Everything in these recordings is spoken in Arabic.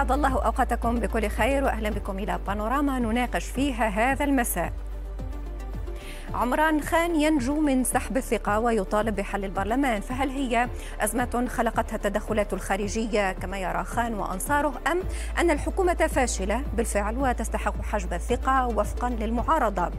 أسعد الله أوقاتكم بكل خير وأهلا بكم إلى بانوراما نناقش فيها هذا المساء عمران خان ينجو من سحب الثقة ويطالب بحل البرلمان فهل هي أزمة خلقتها التدخلات الخارجية كما يرى خان وأنصاره أم أن الحكومة فاشلة بالفعل وتستحق حجب الثقة وفقا للمعارضة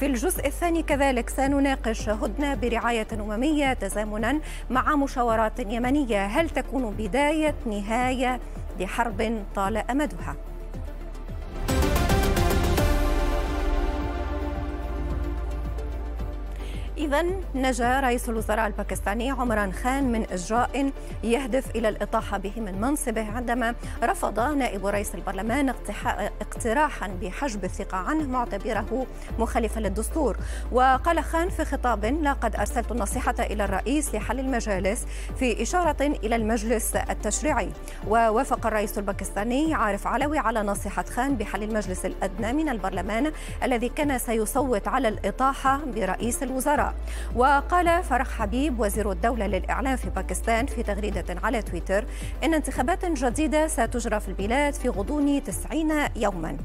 في الجزء الثاني كذلك سنناقش هدنة برعاية أممية تزامنا مع مشاورات يمنية هل تكون بداية نهاية لحرب طال امدها إذا نجا رئيس الوزراء الباكستاني عمران خان من إجراء يهدف إلى الإطاحة به من منصبه عندما رفض نائب رئيس البرلمان اقتراحا بحجب الثقة عنه معتبره مخالفا للدستور وقال خان في خطاب لقد أرسلت النصيحة إلى الرئيس لحل المجالس في إشارة إلى المجلس التشريعي ووافق الرئيس الباكستاني عارف علوي على نصيحة خان بحل المجلس الأدنى من البرلمان الذي كان سيصوت على الإطاحة برئيس الوزراء وقال فرح حبيب وزير الدولة للإعلام في باكستان في تغريدة على تويتر إن انتخابات جديدة ستجرى في البلاد في غضون 90 يوما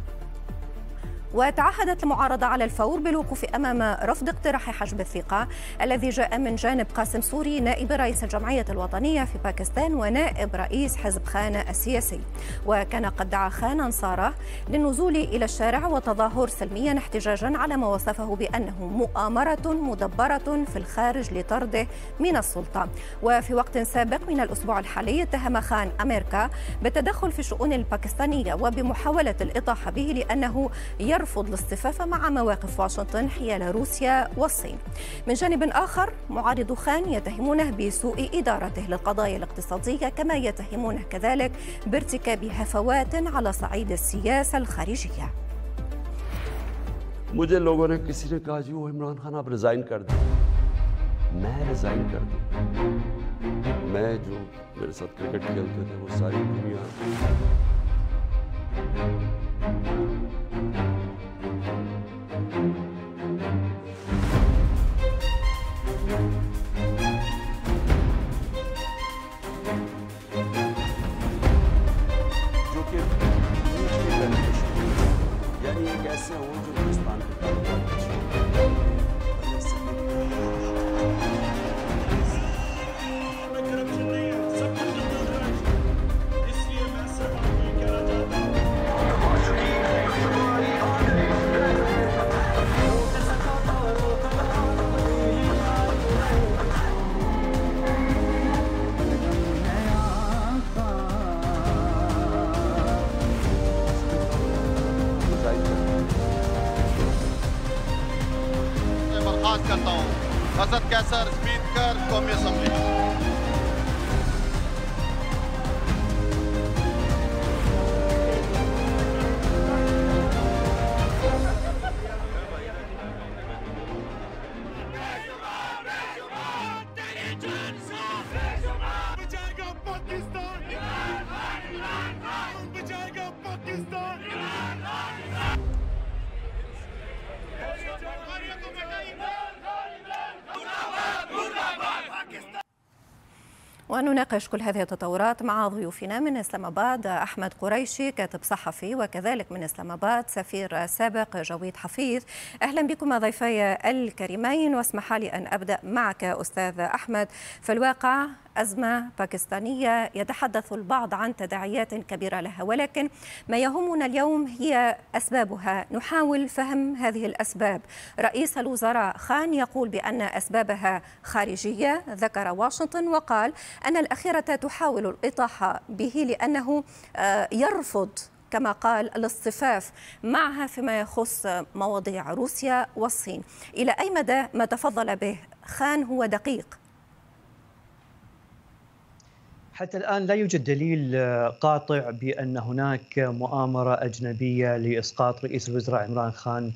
وتعهدت المعارضة على الفور بالوقوف أمام رفض اقتراح حجب الثقة الذي جاء من جانب قاسم سوري نائب رئيس الجمعية الوطنية في باكستان ونائب رئيس حزب خان السياسي وكان قد دعا خان أنصاره للنزول إلى الشارع وتظاهر سلميا احتجاجا على ما وصفه بأنه مؤامرة مدبرة في الخارج لطرده من السلطة وفي وقت سابق من الأسبوع الحالي اتهم خان أمريكا بالتدخل في الشؤون الباكستانية وبمحاولة الإطاحة به لأنه يرى يرفض الاصطفاف مع مواقف واشنطن حيال روسيا والصين من جانب آخر معارض خان يتهمونه بسوء إدارته للقضايا الاقتصادية كما يتهمونه كذلك بارتكاب هفوات على صعيد السياسة الخارجية مجھے لوگوں نے کسی نے کہا جی وہ عمران خان آپ ریزائن کر دیں میں ریزائن کر دوں میں جو میرے ساتھ کرکٹ کھیلتے تھے وہ ساری دنیا ونناقش كل هذه التطورات مع ضيوفنا من اسلام اباد احمد قريشي كاتب صحفي وكذلك من اسلام اباد سفير سابق جويد حفيظ اهلا بكم ضيفي الكريمين واسمح لي ان ابدا معك استاذ احمد في الواقع أزمة باكستانية يتحدث البعض عن تداعيات كبيرة لها ولكن ما يهمنا اليوم هي أسبابها نحاول فهم هذه الأسباب رئيس الوزراء خان يقول بأن أسبابها خارجية ذكر واشنطن وقال أن الأخيرة تحاول الإطاحة به لأنه آه، يرفض كما قال الاصطفاف معها فيما يخص مواضيع روسيا والصين إلى أي مدى ما تفضل به خان هو دقيق حتى الآن لا يوجد دليل آه، قاطع بأن هناك مؤامرة أجنبية لإسقاط رئيس الوزراء عمران خان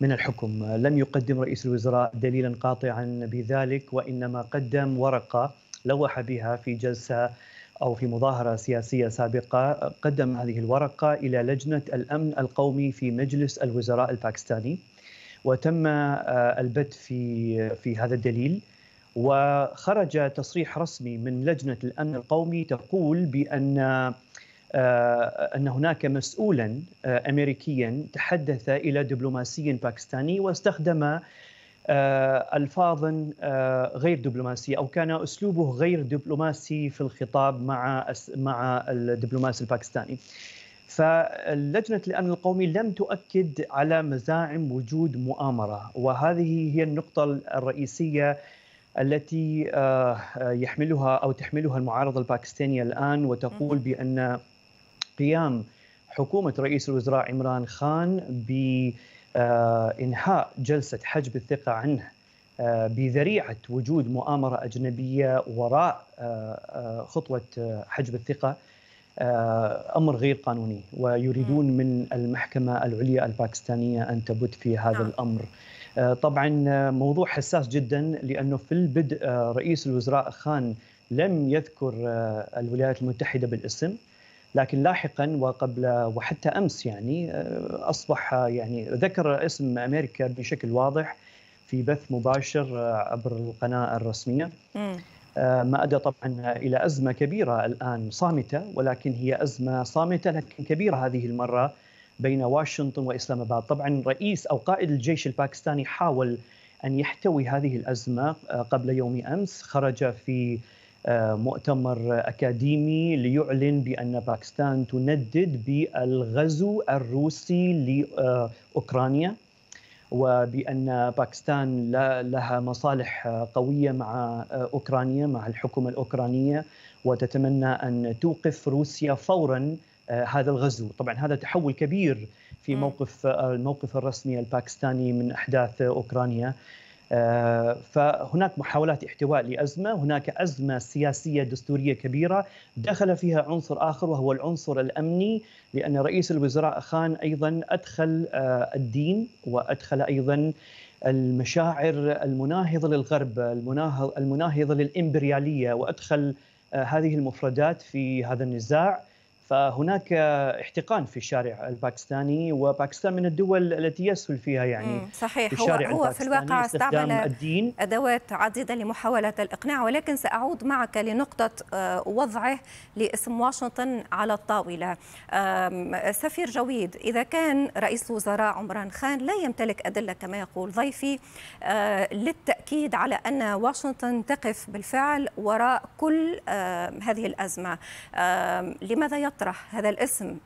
من الحكم آه، لم يقدم رئيس الوزراء دليلا قاطعا بذلك وإنما قدم ورقة لوح بها في جلسه او في مظاهره سياسيه سابقه قدم هذه الورقه الى لجنه الامن القومي في مجلس الوزراء الباكستاني وتم آه، البت في في هذا الدليل وخرج تصريح رسمي من لجنه الامن القومي تقول بان آه، ان هناك مسؤولا آه، امريكيا تحدث الى دبلوماسي باكستاني واستخدم آه، الفاظا آه، غير دبلوماسيه او كان اسلوبه غير دبلوماسي في الخطاب مع مع الدبلوماسي الباكستاني. فلجنة الأمن القومي لم تؤكد على مزاعم وجود مؤامرة وهذه هي النقطة الرئيسية التي آه، يحملها أو تحملها المعارضة الباكستانية الآن وتقول بأن قيام حكومة رئيس الوزراء عمران خان ب آه، انهاء جلسه حجب الثقه عنه آه، بذريعه وجود مؤامره اجنبيه وراء آه، خطوه حجب الثقه امر غير قانوني ويريدون من المحكمه العليا الباكستانيه ان تبت في هذا نعم. الامر. طبعا موضوع حساس جدا لانه في البدء رئيس الوزراء خان لم يذكر الولايات المتحده بالاسم لكن لاحقا وقبل وحتى امس يعني آه، اصبح آه، يعني ذكر اسم امريكا بشكل واضح في بث مباشر آه، عبر القناه الرسميه ما ادى طبعا الى ازمه كبيره الان صامته ولكن هي ازمه صامته لكن كبيره هذه المره بين واشنطن واسلام اباد، طبعا رئيس او قائد الجيش الباكستاني حاول ان يحتوي هذه الازمه قبل يوم امس خرج في مؤتمر اكاديمي ليعلن بان باكستان تندد بالغزو الروسي لاوكرانيا وبان باكستان لها مصالح قويه مع اوكرانيا مع الحكومه الاوكرانيه وتتمنى ان توقف روسيا فورا آه، هذا الغزو طبعا هذا تحول كبير في موقف آه، الموقف الرسمي الباكستاني من احداث اوكرانيا آه، فهناك محاولات احتواء لازمه، هناك ازمه سياسيه دستوريه كبيره دخل فيها عنصر اخر وهو العنصر الامني لان رئيس الوزراء خان ايضا ادخل آه، الدين وادخل ايضا المشاعر المناهضه للغرب، المناهضه للامبرياليه وادخل آه، هذه المفردات في هذا النزاع. فهناك احتقان في الشارع الباكستاني وباكستان من الدول التي يسهل فيها يعني صحيح في الشارع هو, في الواقع استعمل الدين. ادوات عديده لمحاوله الاقناع ولكن ساعود معك لنقطه آه، وضعه لاسم واشنطن على الطاوله سفير جويد اذا كان رئيس الوزراء عمران خان لا يمتلك ادله كما يقول ضيفي آه، للتاكيد على ان واشنطن تقف بالفعل وراء كل آه، هذه الازمه لماذا يطرح هذا الاسم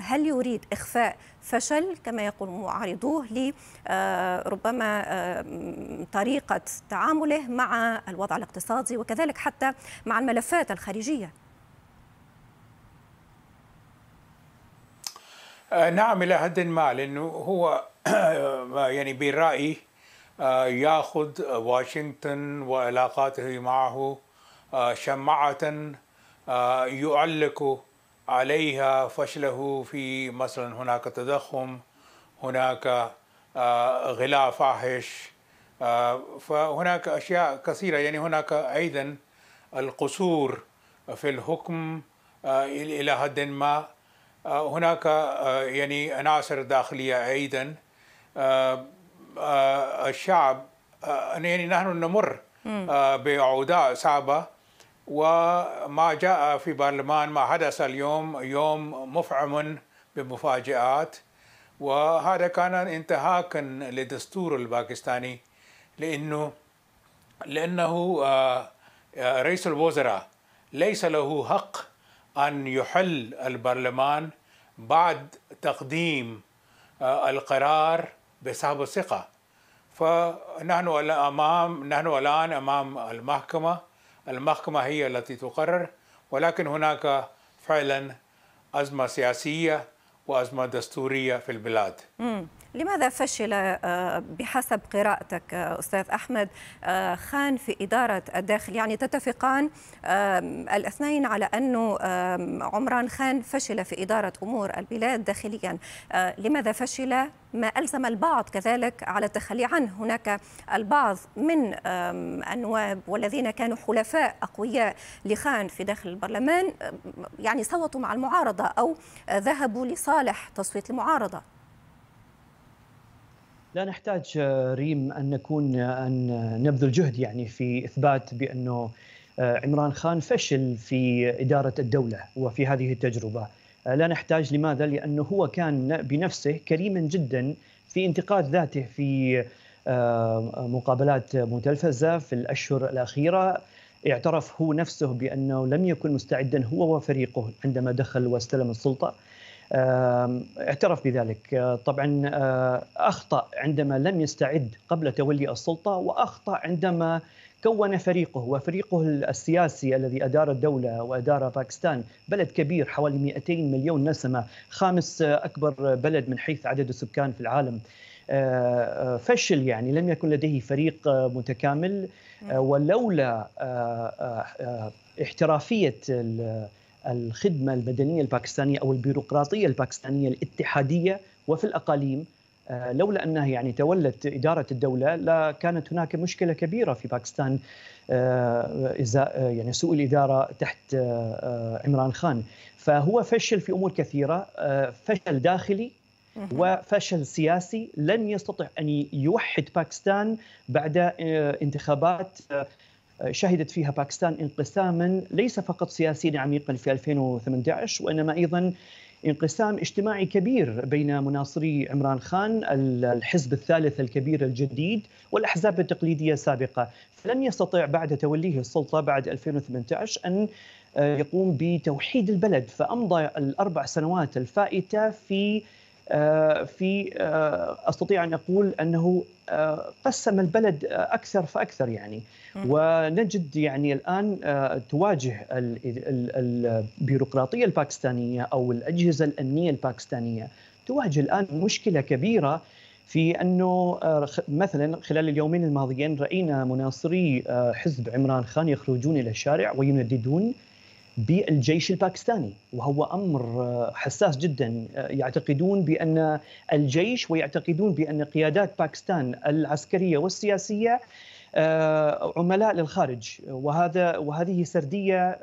هل يريد إخفاء فشل كما يقول معارضوه لربما آه، طريقة تعامله مع الوضع الاقتصادي وكذلك حتى مع الملفات الخارجية آه، نعم إلى حد ما لأنه هو آه، يعني برأيي ياخذ واشنطن وعلاقاته معه شماعة يعلق عليها فشله في مثلا هناك تضخم هناك آه، غلاء فاحش آه، فهناك أشياء كثيرة يعني هناك أيضا القصور في الحكم آه، إلى حد ما هناك يعني عناصر داخلية أيضا الشعب يعني نحن نمر بعوداء صعبة وما جاء في برلمان ما حدث اليوم يوم مفعم بمفاجآت وهذا كان انتهاكا للدستور الباكستاني لأنه لأنه آه، رئيس الوزراء ليس له حق أن يحل البرلمان بعد تقديم آه، القرار بسحب الثقة فنحن الآن أمام نحن الآن أمام المحكمة المحكمة هي التي تقرر ولكن هناك فعلا أزمة سياسية وأزمة دستورية في البلاد لماذا فشل آه، بحسب قراءتك آه، أستاذ أحمد آه، خان في إدارة الداخل يعني تتفقان الاثنين على أنه عمران خان فشل في إدارة أمور البلاد داخليا لماذا فشل ما ألزم البعض كذلك على التخلي عنه هناك البعض من النواب والذين كانوا حلفاء أقوياء لخان في داخل البرلمان يعني صوتوا مع المعارضة أو ذهبوا لصالح تصويت المعارضة لا نحتاج آه، ريم ان نكون آه، ان نبذل جهد يعني في اثبات بانه آه، عمران خان فشل في اداره الدوله وفي هذه التجربه لا نحتاج لماذا لانه هو كان بنفسه كريما جدا في انتقاد ذاته في مقابلات متلفزه في الاشهر الاخيره اعترف هو نفسه بانه لم يكن مستعدا هو وفريقه عندما دخل واستلم السلطه اعترف بذلك آه، طبعا آه، اخطا عندما لم يستعد قبل تولي السلطه واخطا عندما كون فريقه وفريقه السياسي الذي ادار الدوله وادار باكستان بلد كبير حوالي 200 مليون نسمه خامس آه، اكبر بلد من حيث عدد السكان في العالم فشل يعني لم يكن لديه فريق متكامل ولولا احترافيه الخدمة المدنية الباكستانية أو البيروقراطية الباكستانية الاتحادية وفي الأقاليم آه، لولا أنها يعني تولت إدارة الدولة لا كانت هناك مشكلة كبيرة في باكستان آه، آه، يعني سوء الإدارة تحت عمران خان فهو فشل في أمور كثيرة فشل داخلي وفشل سياسي لن يستطع أن يوحد باكستان بعد انتخابات شهدت فيها باكستان انقساما ليس فقط سياسيا عميقا في 2018 وانما ايضا انقسام اجتماعي كبير بين مناصري عمران خان الحزب الثالث الكبير الجديد والاحزاب التقليديه السابقه، فلم يستطع بعد توليه السلطه بعد 2018 ان آه، يقوم بتوحيد البلد، فامضى الاربع سنوات الفائته في آه، في آه، استطيع ان اقول انه آه، قسم البلد اكثر فاكثر يعني ونجد يعني الان تواجه البيروقراطيه الباكستانيه او الاجهزه الامنيه الباكستانيه تواجه الان مشكله كبيره في انه مثلا خلال اليومين الماضيين راينا مناصري حزب عمران خان يخرجون الى الشارع وينددون بالجيش الباكستاني وهو امر آه، حساس جدا آه، يعتقدون بان الجيش ويعتقدون بان قيادات باكستان العسكريه والسياسيه آه، عملاء للخارج وهذا وهذه سرديه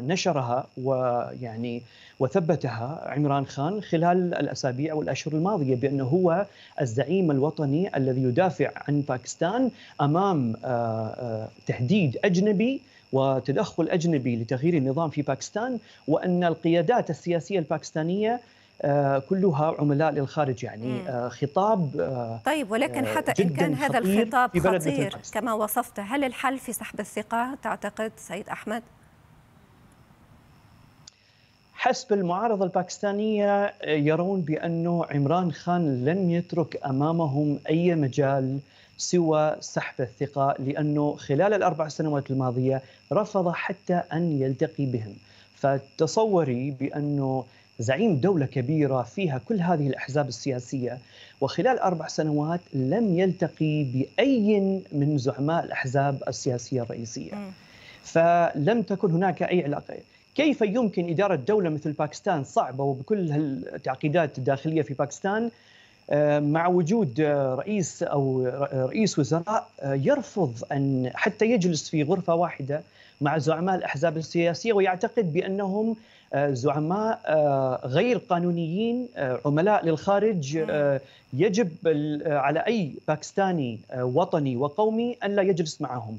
نشرها ويعني وثبتها عمران خان خلال الاسابيع والاشهر الماضيه بانه هو الزعيم الوطني الذي يدافع عن باكستان امام تهديد اجنبي وتدخل أجنبي لتغيير النظام في باكستان وأن القيادات السياسية الباكستانية آه، كلها عملاء للخارج يعني آه، خطاب آه، طيب ولكن حتى إن كان هذا الخطاب خطير, كما وصفته هل الحل في سحب الثقة تعتقد سيد أحمد؟ حسب المعارضة الباكستانية يرون بأنه عمران خان لن يترك أمامهم أي مجال سوى سحب الثقة لأنه خلال الأربع سنوات الماضية رفض حتى أن يلتقي بهم فتصوري بأنه زعيم دولة كبيرة فيها كل هذه الأحزاب السياسية وخلال أربع سنوات لم يلتقي بأي من زعماء الأحزاب السياسية الرئيسية فلم تكن هناك أي علاقة كيف يمكن إدارة دولة مثل باكستان صعبة وبكل التعقيدات الداخلية في باكستان آه، مع وجود آه، رئيس او آه، رئيس وزراء يرفض ان حتى يجلس في غرفه واحده مع زعماء الاحزاب السياسيه ويعتقد بانهم زعماء غير قانونيين عملاء للخارج يجب على اي باكستاني وطني وقومي ان لا يجلس معهم.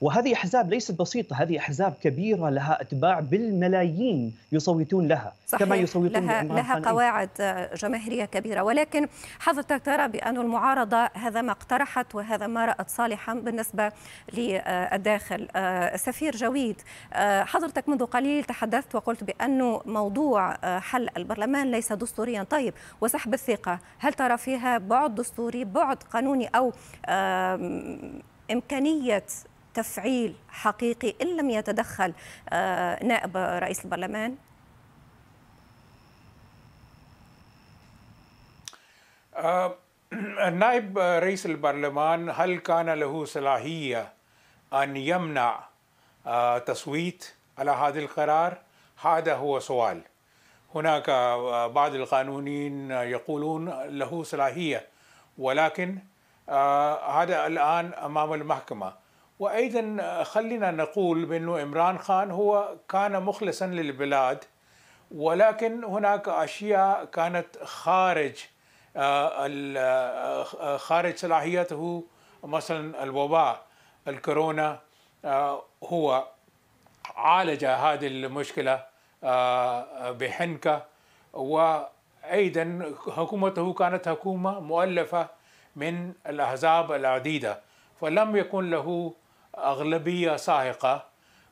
وهذه احزاب ليست بسيطه هذه احزاب كبيره لها اتباع بالملايين يصوتون لها صحيح. كما يصوتون لها, لها قواعد جماهيريه كبيره ولكن حضرتك ترى بان المعارضه هذا ما اقترحت وهذا ما رات صالحا بالنسبه للداخل آه، سفير جويد آه، حضرتك منذ قليل تحدثت وقلت بانه موضوع آه، حل البرلمان ليس دستوريا طيب وسحب الثقه هل ترى فيها بعد دستوري بعد قانوني او امكانيه تفعيل حقيقي إن لم يتدخل آه، نائب رئيس البرلمان؟ آه، النائب رئيس البرلمان هل كان له صلاحية أن يمنع آه، تصويت على هذا القرار؟ هذا هو سؤال هناك بعض القانونين يقولون له صلاحية ولكن هذا الآن أمام المحكمة وأيضا خلينا نقول بأنه إمران خان هو كان مخلصا للبلاد ولكن هناك أشياء كانت خارج آه، آه، آه، خارج صلاحيته مثلا الوباء الكورونا هو عالج هذه المشكلة بحنكة وأيضا حكومته كانت حكومة مؤلفة من الأحزاب العديدة فلم يكن له أغلبية ساحقة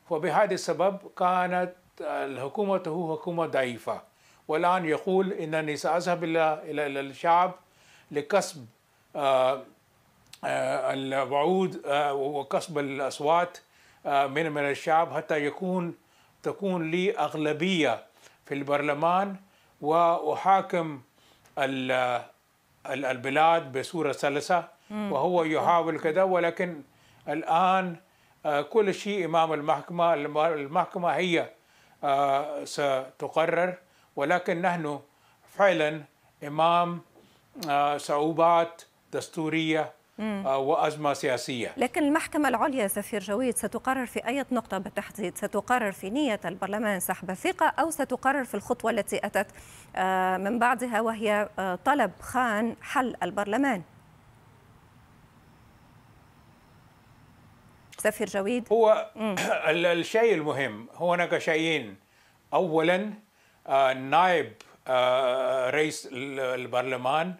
وبهذا السبب كانت الحكومة هو حكومة ضعيفة والآن يقول إنني سأذهب إلى الشعب لكسب آه، آه، الوعود آه، وكسب الأصوات من من الشعب حتى يكون تكون لي أغلبية في البرلمان وأحاكم البلاد بصورة سلسة وهو يحاول كذا ولكن الآن آه، كل شيء أمام المحكمة المحكمة هي آه، ستقرر ولكن نحن فعلا أمام آه، صعوبات دستورية وأزمة سياسية لكن المحكمة العليا سفير جويد ستقرر في أي نقطة بالتحديد ستقرر في نية البرلمان سحب الثقة أو ستقرر في الخطوة التي أتت من بعدها وهي طلب خان حل البرلمان سفير جويد هو الشيء المهم هناك شيئين اولا آه، نائب آه، رئيس البرلمان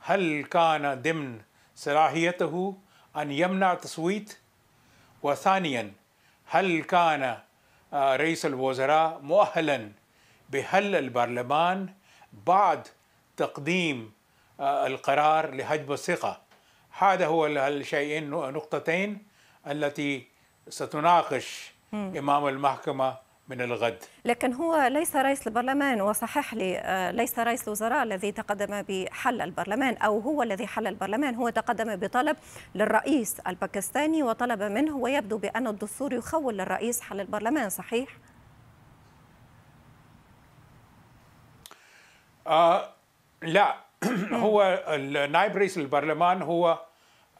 هل كان ضمن صلاحيته ان يمنع تصويت وثانيا هل كان آه، رئيس الوزراء مؤهلا بحل البرلمان بعد تقديم القرار لهجب الثقه هذا هو الشيئين نقطتين التي ستناقش امام المحكمه من الغد لكن هو ليس رئيس البرلمان وصحح لي آه، ليس رئيس الوزراء الذي تقدم بحل البرلمان او هو الذي حل البرلمان هو تقدم بطلب للرئيس الباكستاني وطلب منه ويبدو بان الدستور يخول للرئيس حل البرلمان صحيح؟ آه لا هو نائب رئيس البرلمان هو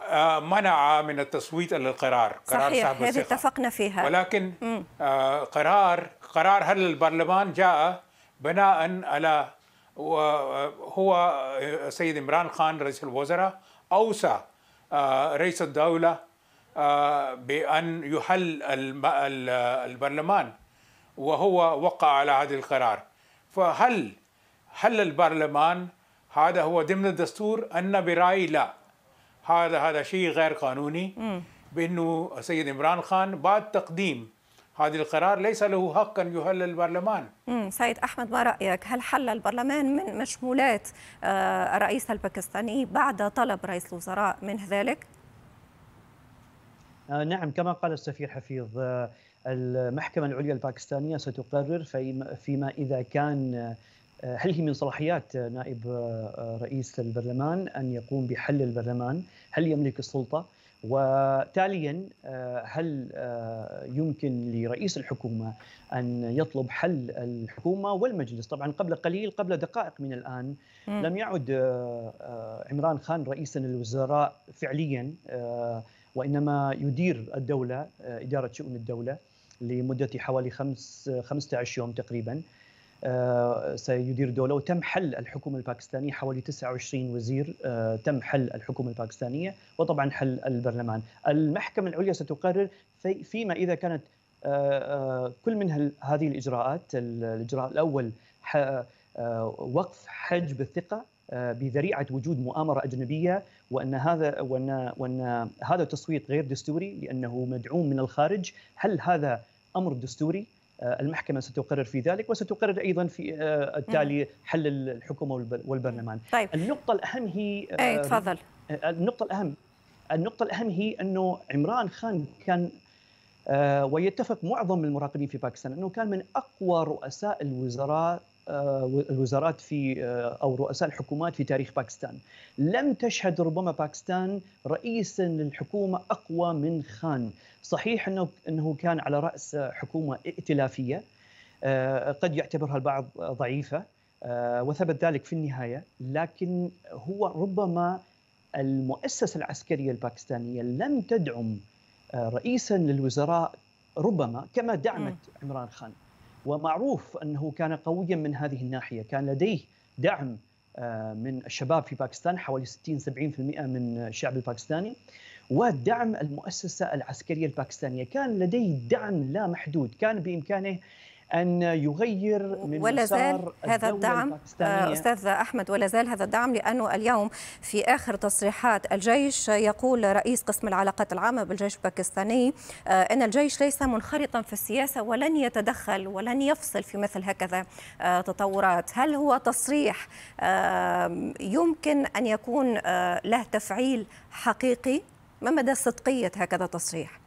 آه، منع من التصويت للقرار القرار قرار صحيح هذه اتفقنا فيها ولكن آه، قرار قرار هل البرلمان جاء بناء على هو آه، سيد عمران خان رئيس الوزراء اوسى رئيس الدوله بان يحل البرلمان وهو وقع على هذا القرار فهل حل البرلمان هذا هو ضمن الدستور ان برايي لا هذا هذا شيء غير قانوني بانه السيد عمران خان بعد تقديم هذا القرار ليس له حق ان يحل البرلمان. امم سيد احمد ما رايك؟ هل حل البرلمان من مشمولات آه، الرئيس الباكستاني بعد طلب رئيس الوزراء من ذلك؟ آه، نعم كما قال السفير حفيظ آه، المحكمة العليا الباكستانية ستقرر فيما إذا كان هل هي من صلاحيات نائب آه، آه، رئيس البرلمان ان يقوم بحل البرلمان؟ هل يملك السلطه؟ وتاليا آه، هل يمكن لرئيس الحكومه ان يطلب حل الحكومه والمجلس؟ طبعا قبل قليل قبل دقائق من الان لم يعد عمران خان رئيسا للوزراء فعليا وانما يدير الدوله اداره شؤون الدوله لمده حوالي خمس 15 يوم تقريبا آه، سيدير الدولة وتم حل الحكومة الباكستانية حوالي 29 وزير آه، تم حل الحكومة الباكستانية وطبعا حل البرلمان المحكمة العليا ستقرر فيما إذا كانت آه، كل من هذه الإجراءات الإجراء الأول وقف حجب الثقة بذريعه وجود مؤامره اجنبيه وان هذا وان وان هذا التصويت غير دستوري لانه مدعوم من الخارج، هل هذا امر دستوري؟ آه، المحكمه ستقرر في ذلك وستقرر ايضا في آه، التالي حل الحكومه والبرلمان. طيب. النقطه الاهم هي آه، اي تفضل النقطه الاهم النقطه الاهم هي انه عمران خان كان ويتفق معظم المراقبين في باكستان انه كان من اقوى رؤساء الوزراء آه، الوزارات في آه، او رؤساء الحكومات في تاريخ باكستان. لم تشهد ربما باكستان رئيسا للحكومه اقوى من خان، صحيح انه انه كان على راس حكومه ائتلافيه آه، قد يعتبرها البعض ضعيفه وثبت ذلك في النهايه، لكن هو ربما المؤسسه العسكريه الباكستانيه لم تدعم رئيسا للوزراء ربما كما دعمت عمران خان. ومعروف انه كان قويا من هذه الناحيه، كان لديه دعم آه، من الشباب في باكستان حوالي 60 70% من الشعب الباكستاني ودعم المؤسسه العسكريه الباكستانيه، كان لديه دعم لا محدود، كان بامكانه ان يغير من ولا زال هذا الدعم آه، استاذ احمد ولا زال هذا الدعم لانه اليوم في اخر تصريحات الجيش يقول رئيس قسم العلاقات العامه بالجيش الباكستاني آه، ان الجيش ليس منخرطا في السياسه ولن يتدخل ولن يفصل في مثل هكذا آه، تطورات هل هو تصريح يمكن ان يكون له تفعيل حقيقي ما مدى صدقيه هكذا تصريح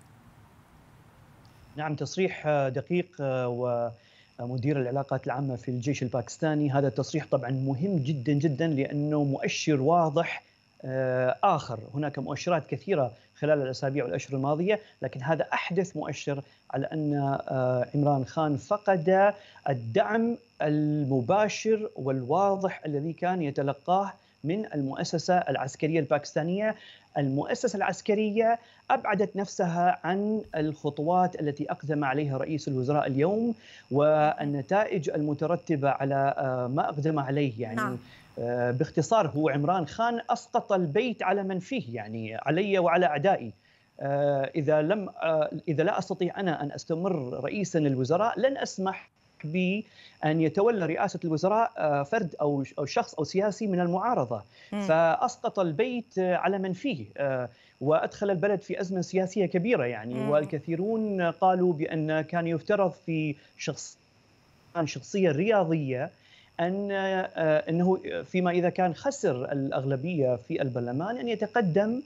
نعم تصريح دقيق آه، ومدير العلاقات العامة في الجيش الباكستاني هذا التصريح طبعا مهم جدا جدا لأنه مؤشر واضح آه، آخر هناك مؤشرات كثيرة خلال الأسابيع والأشهر الماضية لكن هذا أحدث مؤشر على أن آه، عمران خان فقد الدعم المباشر والواضح الذي كان يتلقاه من المؤسسة العسكرية الباكستانية المؤسسة العسكرية أبعدت نفسها عن الخطوات التي أقدم عليها رئيس الوزراء اليوم والنتائج المترتبة على آه، ما أقدم عليه يعني نعم. آه، باختصار هو عمران خان أسقط البيت على من فيه يعني علي وعلى أعدائي آه، إذا لم إذا لا أستطيع أنا أن أستمر رئيسا للوزراء لن أسمح بأن يتولى رئاسة الوزراء آه، فرد أو أو شخص أو سياسي من المعارضة فأسقط البيت آه، على من فيه آه، وأدخل البلد في أزمة سياسية كبيرة يعني والكثيرون قالوا بأن كان يفترض في شخص شخصية رياضية ان انه فيما اذا كان خسر الاغلبيه في البرلمان ان يتقدم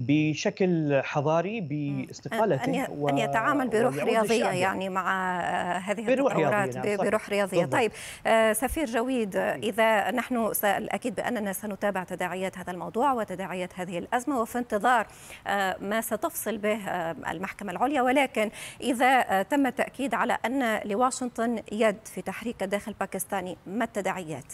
بشكل حضاري باستقالته أن, و... أن يتعامل بروح رياضية يعني مع هذه بروح الدورات رياضية نعم بروح رياضية بالضبط. طيب آه، سفير جويد آه، إذا نحن الأكيد بأننا سنتابع تداعيات هذا الموضوع وتداعيات هذه الأزمة وفي انتظار آه، ما ستفصل به المحكمة العليا ولكن إذا تم التأكيد على أن لواشنطن يد في تحريك الداخل الباكستاني ما التداعيات؟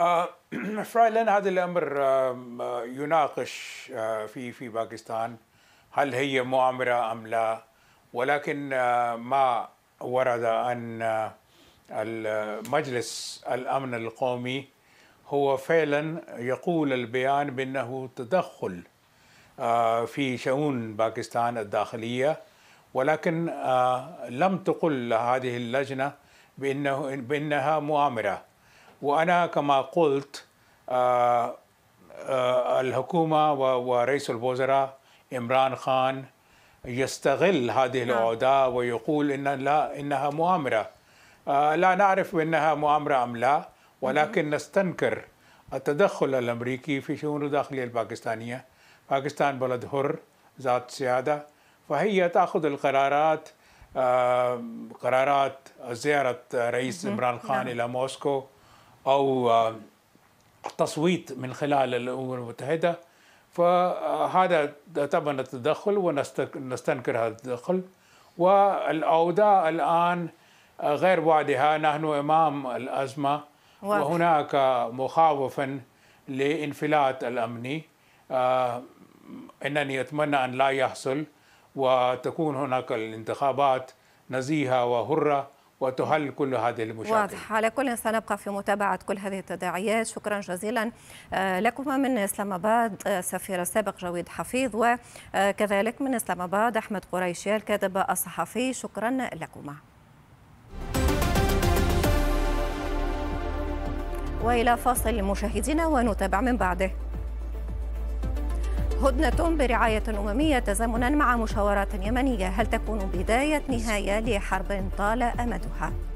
آه، فعلا هذا الامر آه، يناقش آه، في في باكستان هل هي مؤامره ام لا ولكن ما ورد ان المجلس الامن القومي هو فعلا يقول البيان بانه تدخل في شؤون باكستان الداخليه ولكن لم تقل هذه اللجنه بانه بانها مؤامره وأنا كما قلت آه، آه، الحكومة ورئيس الوزراء إمران خان يستغل هذه نعم. العودة ويقول إن لا إنها مؤامرة آه، لا نعرف إنها مؤامرة أم لا ولكن نستنكر التدخل الأمريكي في شؤون الداخلية الباكستانية باكستان بلد حر ذات سيادة فهي تأخذ القرارات قرارات زيارة رئيس إمران خان نعم. إلى موسكو أو تصويت من خلال الأمم المتحدة فهذا طبعا التدخل ونستنكر هذا التدخل والأوضاع الآن غير واضحة نحن أمام الأزمة واضح. وهناك مخاوف لانفلات الأمني أنني أتمنى أن لا يحصل وتكون هناك الانتخابات نزيهة وحرة وتحل كل هذه المشاكل واضح على كل سنبقى في متابعة كل هذه التداعيات شكرا جزيلا آه، لكما من إسلام أباد آه، سفير السابق جويد حفيظ وكذلك آه، من إسلام أباد أحمد قريشي الكاتب الصحفي شكرا لكما وإلى فاصل مشاهدينا ونتابع من بعده هدنة برعاية أممية تزامنا مع مشاورات يمنية هل تكون بداية نهاية لحرب طال أمدها؟